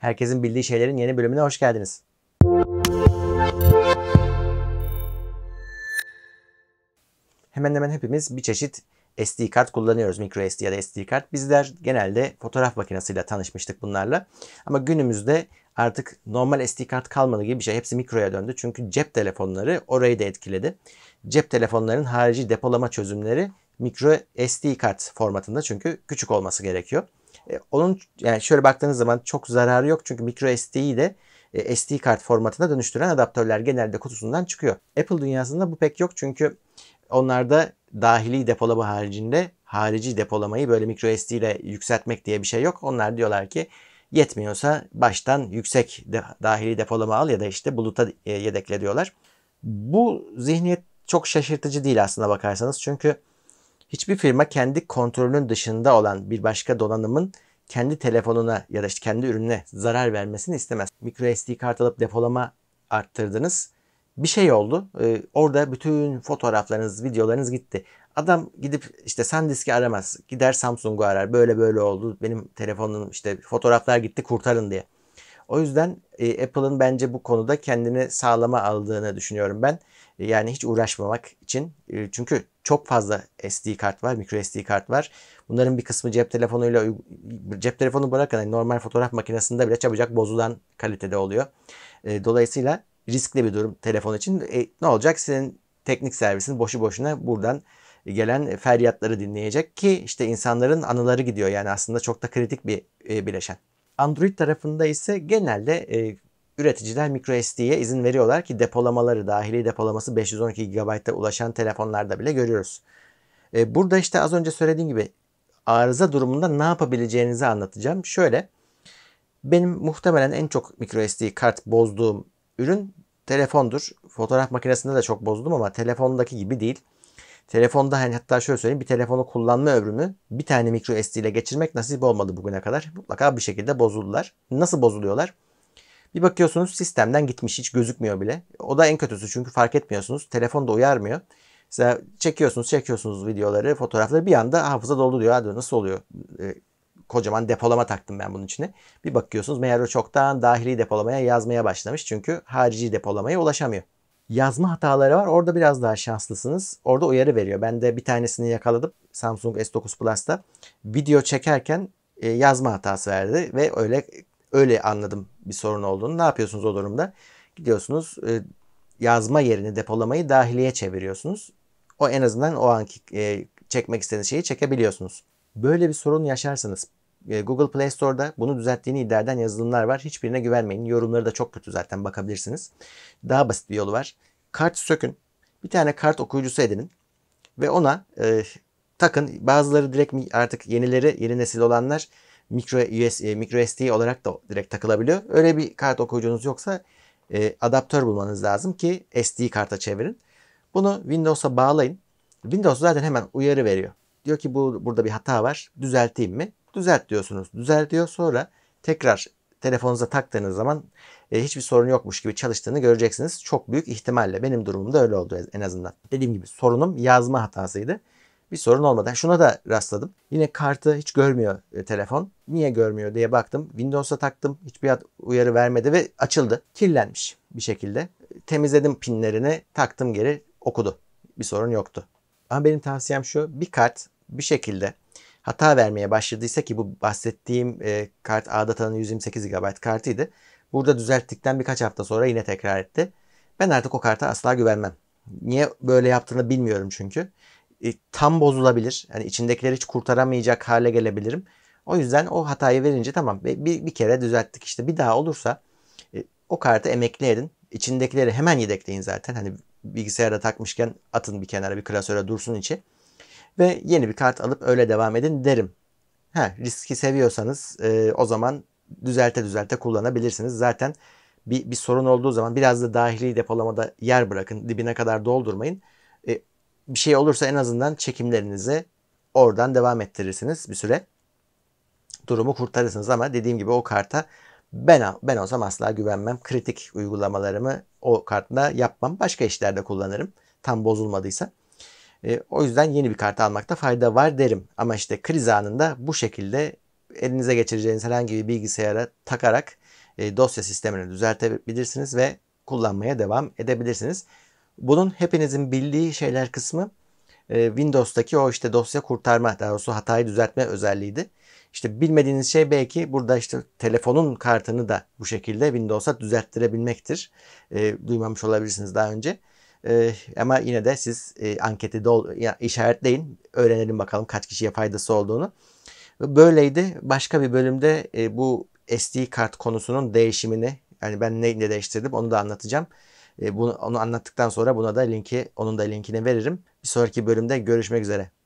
Herkesin bildiği şeylerin yeni bölümüne hoş geldiniz. Hemen hemen hepimiz bir çeşit SD kart kullanıyoruz. Micro SD ya da SD kart. Bizler genelde fotoğraf makinesiyle tanışmıştık bunlarla. Ama günümüzde artık normal SD kart kalmadı gibi bir şey. Hepsi mikroya döndü. Çünkü cep telefonları orayı da etkiledi. Cep telefonlarının harici depolama çözümleri mikro SD kart formatında çünkü küçük olması gerekiyor. E, onun yani şöyle baktığınız zaman çok zararı yok çünkü micro SD'yi de e, SD kart formatına dönüştüren adaptörler genelde kutusundan çıkıyor. Apple dünyasında bu pek yok çünkü onlarda dahili depolama haricinde harici depolamayı böyle micro SD ile yükseltmek diye bir şey yok. Onlar diyorlar ki yetmiyorsa baştan yüksek de, dahili depolama al ya da işte buluta e, yedekle diyorlar. Bu zihniyet çok şaşırtıcı değil aslında bakarsanız. Çünkü Hiçbir firma kendi kontrolünün dışında olan bir başka donanımın kendi telefonuna ya da işte kendi ürününe zarar vermesini istemez. Micro SD kart alıp depolama arttırdınız. Bir şey oldu. Ee, orada bütün fotoğraflarınız, videolarınız gitti. Adam gidip işte SanDisk'i aramaz. Gider Samsung'u arar. Böyle böyle oldu. Benim telefonum işte fotoğraflar gitti kurtarın diye. O yüzden e, Apple'ın bence bu konuda kendini sağlama aldığını düşünüyorum ben. E, yani hiç uğraşmamak için. E, çünkü çok fazla SD kart var, micro SD kart var. Bunların bir kısmı cep telefonuyla cep telefonu bırakın hani normal fotoğraf makinesinde bile çabucak bozulan kalitede oluyor. E, dolayısıyla riskli bir durum telefon için. E, ne olacak? Senin teknik servisin boşu boşuna buradan gelen feryatları dinleyecek ki işte insanların anıları gidiyor. Yani aslında çok da kritik bir e, bileşen. Android tarafında ise genelde e, üreticiler SD'ye izin veriyorlar ki depolamaları dahili depolaması 512 GB'a ulaşan telefonlarda bile görüyoruz. E, burada işte az önce söylediğim gibi arıza durumunda ne yapabileceğinizi anlatacağım. Şöyle benim muhtemelen en çok SD kart bozduğum ürün telefondur. Fotoğraf makinesinde de çok bozdum ama telefondaki gibi değil. Telefonda hani hatta şöyle söyleyeyim bir telefonu kullanma ömrümü bir tane micro SD ile geçirmek nasip olmadı bugüne kadar. Mutlaka bir şekilde bozuldular. Nasıl bozuluyorlar? Bir bakıyorsunuz sistemden gitmiş hiç gözükmüyor bile. O da en kötüsü çünkü fark etmiyorsunuz. Telefon da uyarmıyor. Mesela çekiyorsunuz çekiyorsunuz videoları fotoğrafları bir anda hafıza doldu diyor. Hadi nasıl oluyor? E, kocaman depolama taktım ben bunun içine. Bir bakıyorsunuz meğer o çoktan dahili depolamaya yazmaya başlamış. Çünkü harici depolamaya ulaşamıyor. Yazma hataları var. Orada biraz daha şanslısınız. Orada uyarı veriyor. Ben de bir tanesini yakaladım Samsung S9 Plus'ta. Video çekerken e, yazma hatası verdi ve öyle öyle anladım bir sorun olduğunu. Ne yapıyorsunuz o durumda? Gidiyorsunuz e, yazma yerini depolamayı dahiliye çeviriyorsunuz. O en azından o anki e, çekmek istediğiniz şeyi çekebiliyorsunuz. Böyle bir sorun yaşarsanız ee, Google Play Store'da bunu düzelttiğini iddia eden yazılımlar var. Hiçbirine güvenmeyin. Yorumları da çok kötü zaten bakabilirsiniz. Daha basit bir yolu var. Kart sökün. Bir tane kart okuyucusu edinin. Ve ona e, takın. Bazıları direkt artık yenileri, yeni nesil olanlar micro, USB e, micro SD olarak da direkt takılabiliyor. Öyle bir kart okuyucunuz yoksa e, adaptör bulmanız lazım ki SD karta çevirin. Bunu Windows'a bağlayın. Windows zaten hemen uyarı veriyor. Diyor ki bu burada bir hata var. Düzelteyim mi? düzelt diyorsunuz. Düzeltiyor sonra tekrar telefonunuza taktığınız zaman e, hiçbir sorun yokmuş gibi çalıştığını göreceksiniz. Çok büyük ihtimalle benim durumumda öyle oldu en azından. Dediğim gibi sorunum yazma hatasıydı. Bir sorun olmadı. Şuna da rastladım. Yine kartı hiç görmüyor e, telefon. Niye görmüyor diye baktım. Windows'a taktım. Hiçbir uyarı vermedi ve açıldı. Kirlenmiş bir şekilde. Temizledim pinlerini, taktım geri okudu. Bir sorun yoktu. Ama benim tavsiyem şu. Bir kart bir şekilde hata vermeye başladıysa ki bu bahsettiğim e, kart Adata'nın 128 GB kartıydı. Burada düzelttikten birkaç hafta sonra yine tekrar etti. Ben artık o karta asla güvenmem. Niye böyle yaptığını bilmiyorum çünkü. E, tam bozulabilir. Yani içindekileri hiç kurtaramayacak hale gelebilirim. O yüzden o hatayı verince tamam bir, bir kere düzelttik işte. Bir daha olursa e, o kartı emekli edin. İçindekileri hemen yedekleyin zaten. Hani bilgisayarda takmışken atın bir kenara bir klasöre dursun içi ve yeni bir kart alıp öyle devam edin derim. Ha, riski seviyorsanız e, o zaman düzelte düzelte kullanabilirsiniz. Zaten bir, bir sorun olduğu zaman biraz da dahili depolamada yer bırakın. Dibine kadar doldurmayın. E, bir şey olursa en azından çekimlerinizi oradan devam ettirirsiniz bir süre. Durumu kurtarırsınız ama dediğim gibi o karta ben ben olsam asla güvenmem. Kritik uygulamalarımı o kartla yapmam. Başka işlerde kullanırım. Tam bozulmadıysa. E, o yüzden yeni bir kart almakta fayda var derim. Ama işte kriz anında bu şekilde elinize geçireceğiniz herhangi bir bilgisayara takarak e, dosya sistemini düzeltebilirsiniz ve kullanmaya devam edebilirsiniz. Bunun hepinizin bildiği şeyler kısmı e, Windows'taki o işte dosya kurtarma, daha doğrusu hatayı düzeltme özelliğiydi. İşte bilmediğiniz şey belki burada işte telefonun kartını da bu şekilde Windows'a düzelttirebilmektir. E, duymamış olabilirsiniz daha önce. Ee, ama yine de siz e, anketi dol, işaretleyin. Öğrenelim bakalım kaç kişiye faydası olduğunu. Böyleydi. Başka bir bölümde e, bu SD kart konusunun değişimini yani ben ne, ne değiştirdim onu da anlatacağım. E, bunu, onu anlattıktan sonra buna da linki onun da linkini veririm. Bir sonraki bölümde görüşmek üzere.